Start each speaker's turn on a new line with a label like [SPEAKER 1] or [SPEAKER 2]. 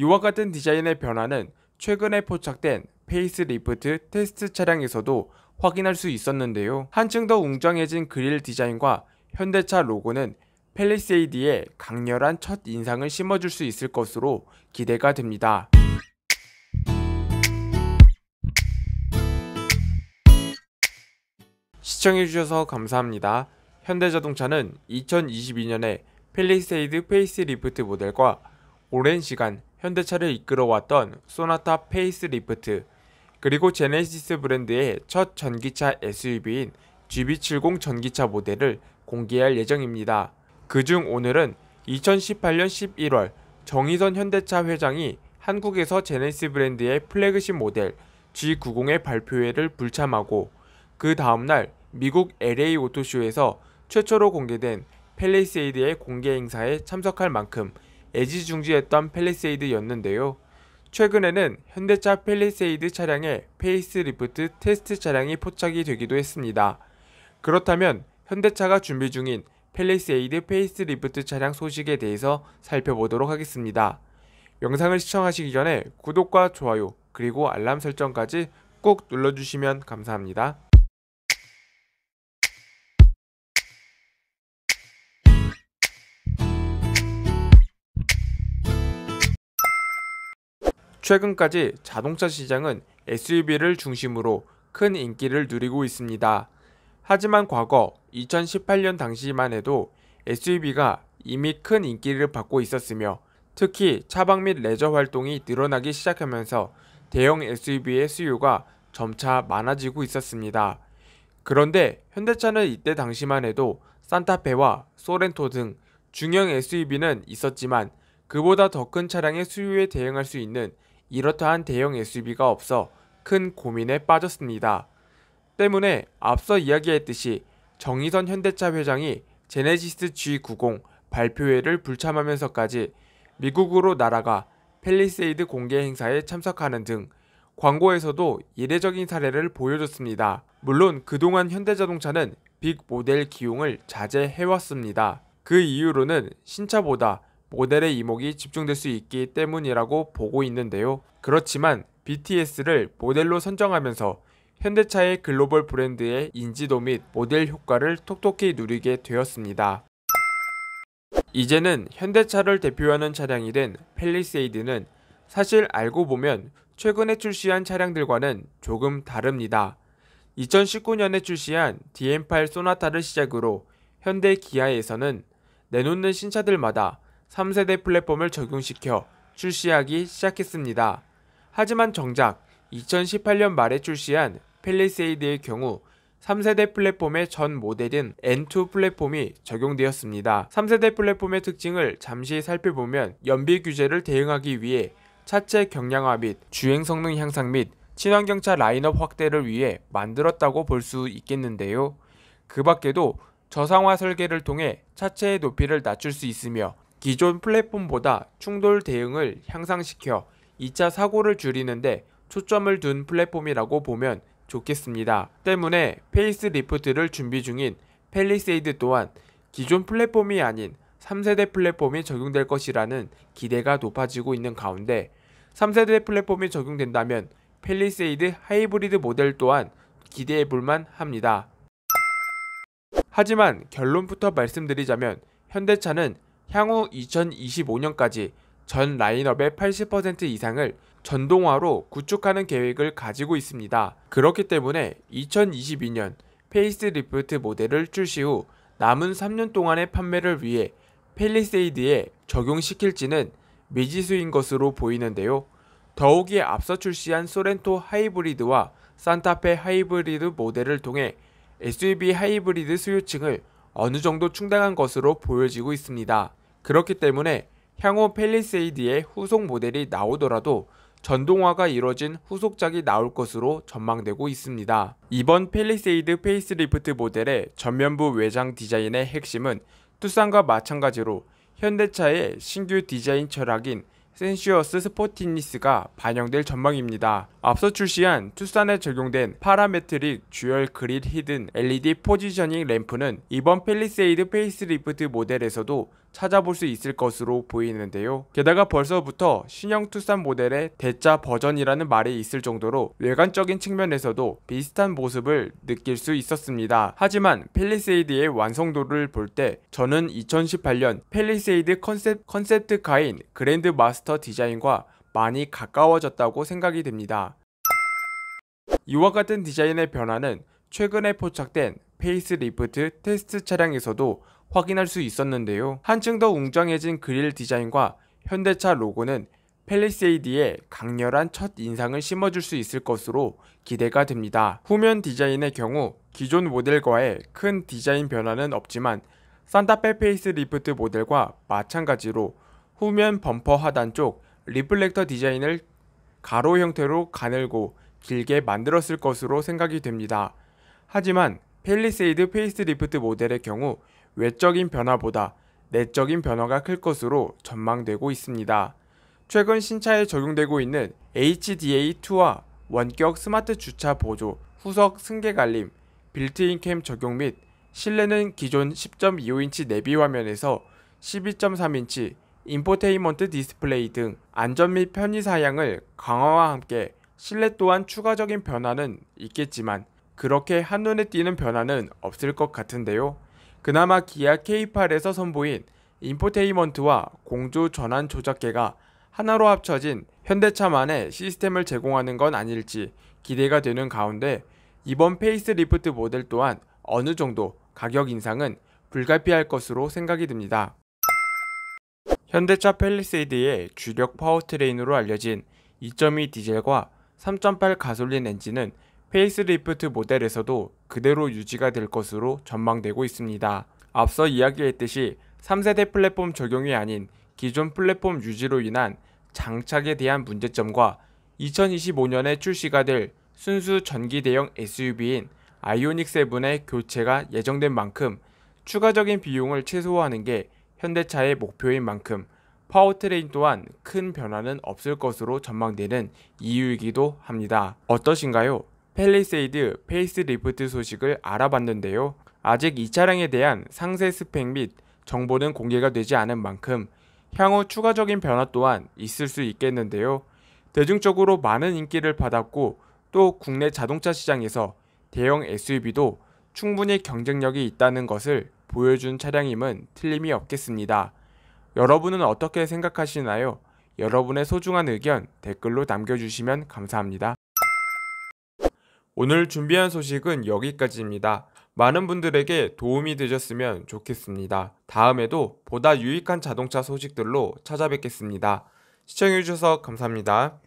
[SPEAKER 1] 이와 같은 디자인의 변화는 최근에 포착된 페이스리프트 테스트 차량에서도 확인할 수 있었는데요. 한층 더 웅장해진 그릴 디자인과 현대차 로고는 펠리세이드의 강렬한 첫 인상을 심어줄 수 있을 것으로 기대가 됩니다. 시청해주셔서 감사합니다. 현대자동차는 2022년에 펠리세이드 페이스리프트 모델과 오랜 시간 현대차를 이끌어왔던 소나타 페이스리프트 그리고 제네시스 브랜드의 첫 전기차 SUV인 GB70 전기차 모델을 공개할 예정입니다. 그중 오늘은 2018년 11월 정의선 현대차 회장이 한국에서 제네시스 브랜드의 플래그십 모델 G90의 발표회를 불참하고 그 다음날 미국 LA 오토쇼에서 최초로 공개된 펠레이세이드의 공개 행사에 참석할 만큼 애지중지했던 팰리세이드였는데요. 최근에는 현대차 팰리세이드 차량에 페이스리프트 테스트 차량이 포착이 되기도 했습니다. 그렇다면 현대차가 준비 중인 팰리세이드 페이스리프트 차량 소식에 대해서 살펴보도록 하겠습니다. 영상을 시청하시기 전에 구독과 좋아요 그리고 알람 설정까지 꼭 눌러주시면 감사합니다. 최근까지 자동차 시장은 SUV를 중심으로 큰 인기를 누리고 있습니다. 하지만 과거 2018년 당시만 해도 SUV가 이미 큰 인기를 받고 있었으며 특히 차박 및 레저 활동이 늘어나기 시작하면서 대형 SUV의 수요가 점차 많아지고 있었습니다. 그런데 현대차는 이때 당시만 해도 산타페와 소렌토 등 중형 SUV는 있었지만 그보다 더 큰 차량의 수요에 대응할 수 있는 이렇다한 대형 SUV가 없어 큰 고민에 빠졌습니다. 때문에 앞서 이야기했듯이 정의선 현대차 회장이 제네시스 G90 발표회를 불참하면서까지 미국으로 날아가 펠리세이드 공개 행사에 참석하는 등 광고에서도 예례적인 사례를 보여줬습니다. 물론 그동안 현대자동차는 빅 모델 기용을 자제해왔습니다. 그 이유로는 신차보다 모델의 이목이 집중될 수 있기 때문이라고 보고 있는데요. 그렇지만 BTS를 모델로 선정하면서 현대차의 글로벌 브랜드의 인지도 및 모델 효과를 톡톡히 누리게 되었습니다. 이제는 현대차를 대표하는 차량이 된 펠리세이드는 사실 알고 보면 최근에 출시한 차량들과는 조금 다릅니다. 2019년에 출시한 DM8 소나타를 시작으로 현대 기아에서는 내놓는 신차들마다 3세대 플랫폼을 적용시켜 출시하기 시작했습니다. 하지만 정작 2018년 말에 출시한 펠리세이드의 경우 3세대 플랫폼의 전 모델인 N2 플랫폼이 적용되었습니다. 3세대 플랫폼의 특징을 잠시 살펴보면 연비 규제를 대응하기 위해 차체 경량화 및 주행 성능 향상 및 친환경차 라인업 확대를 위해 만들었다고 볼 수 있겠는데요. 그 밖에도 저상화 설계를 통해 차체의 높이를 낮출 수 있으며 기존 플랫폼보다 충돌 대응을 향상시켜 2차 사고를 줄이는데 초점을 둔 플랫폼이라고 보면 좋겠습니다. 때문에 페이스리프트를 준비 중인 펠리세이드 또한 기존 플랫폼이 아닌 3세대 플랫폼이 적용될 것이라는 기대가 높아지고 있는 가운데 3세대 플랫폼이 적용된다면 펠리세이드 하이브리드 모델 또한 기대해 볼만 합니다. 하지만 결론부터 말씀드리자면 현대차는 향후 2025년까지 전 라인업의 80% 이상을 전동화로 구축하는 계획을 가지고 있습니다. 그렇기 때문에 2022년 페이스리프트 모델을 출시 후 남은 3년 동안의 판매를 위해 펠리세이드에 적용시킬지는 미지수인 것으로 보이는데요. 더욱이 앞서 출시한 소렌토 하이브리드와 산타페 하이브리드 모델을 통해 SUV 하이브리드 수요층을 어느 정도 충당한 것으로 보여지고 있습니다. 그렇기 때문에 향후 펠리세이드의 후속 모델이 나오더라도 전동화가 이뤄진 후속작이 나올 것으로 전망되고 있습니다. 이번 펠리세이드 페이스리프트 모델의 전면부 외장 디자인의 핵심은 투싼과 마찬가지로 현대차의 신규 디자인 철학인 센슈어스 스포티니스가 반영될 전망입니다. 앞서 출시한 투싼에 적용된 파라메트릭 듀얼 그릴 히든 LED 포지셔닝 램프는 이번 펠리세이드 페이스리프트 모델에서도 찾아볼 수 있을 것으로 보이는데요. 게다가 벌써부터 신형 투싼 모델의 대자 버전이라는 말이 있을 정도로 외관적인 측면에서도 비슷한 모습을 느낄 수 있었습니다. 하지만 펠리세이드의 완성도를 볼 때 저는 2018년 펠리세이드 컨셉, 컨셉트카인 그랜드 마스터 디자인과 많이 가까워졌다고 생각이 됩니다. 이와 같은 디자인의 변화는 최근에 포착된 페이스리프트 테스트 차량에서도 확인할 수 있었는데요. 한층 더 웅장해진 그릴 디자인과 현대차 로고는 펠리세이드에 강렬한 첫 인상을 심어줄 수 있을 것으로 기대가 됩니다. 후면 디자인의 경우 기존 모델과의 큰 디자인 변화는 없지만 산타페 페이스 리프트 모델과 마찬가지로 후면 범퍼 하단 쪽 리플렉터 디자인을 가로 형태로 가늘고 길게 만들었을 것으로 생각이 됩니다. 하지만 펠리세이드 페이스리프트 모델의 경우 외적인 변화보다 내적인 변화가 클 것으로 전망되고 있습니다. 최근 신차에 적용되고 있는 HDA2와 원격 스마트 주차 보조, 후석 승객 알림, 빌트인 캠 적용 및 실내는 기존 10.25인치 내비 화면에서 12.3인치 인포테인먼트 디스플레이 등 안전 및 편의 사양을 강화와 함께 실내 또한 추가적인 변화는 있겠지만 그렇게 한눈에 띄는 변화는 없을 것 같은데요. 그나마 기아 K8에서 선보인 인포테인먼트와 공조 전환 조작계가 하나로 합쳐진 현대차만의 시스템을 제공하는 건 아닐지 기대가 되는 가운데 이번 페이스리프트 모델 또한 어느 정도 가격 인상은 불가피할 것으로 생각이 듭니다. 현대차 펠리세이드의 주력 파워트레인으로 알려진 2.2 디젤과 3.8 가솔린 엔진은 페이스리프트 모델에서도 그대로 유지가 될 것으로 전망되고 있습니다. 앞서 이야기했듯이 3세대 플랫폼 적용이 아닌 기존 플랫폼 유지로 인한 장착에 대한 문제점과 2025년에 출시가 될 순수 전기 대형 SUV인 아이오닉 7의 교체가 예정된 만큼 추가적인 비용을 최소화하는 게 현대차의 목표인 만큼 파워트레인 또한 큰 변화는 없을 것으로 전망되는 이유이기도 합니다. 어떠신가요? 펠리세이드 페이스리프트 소식을 알아봤는데요. 아직 이 차량에 대한 상세 스펙 및 정보는 공개가 되지 않은 만큼 향후 추가적인 변화 또한 있을 수 있겠는데요. 대중적으로 많은 인기를 받았고 또 국내 자동차 시장에서 대형 SUV도 충분히 경쟁력이 있다는 것을 보여준 차량임은 틀림이 없겠습니다. 여러분은 어떻게 생각하시나요? 여러분의 소중한 의견 댓글로 남겨주시면 감사합니다. 오늘 준비한 소식은 여기까지입니다. 많은 분들에게 도움이 되셨으면 좋겠습니다. 다음에도 보다 유익한 자동차 소식들로 찾아뵙겠습니다. 시청해주셔서 감사합니다.